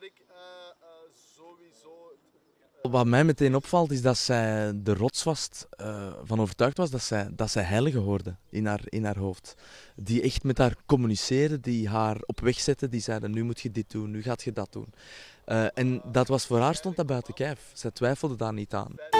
dat ik eh, eh, sowieso. Wat mij meteen opvalt is dat zij de rotsvast uh, eh, van overtuigd was dat zij, dat zij heilige hoorde in haar, in haar hoofd. Die echt met haar communiceerde, die haar op weg zette, die zeiden nu moet je dit doen, nu gaat je dat doen. en dat was voor haar stond dat buiten kijf. Zij twijfelde daar niet aan.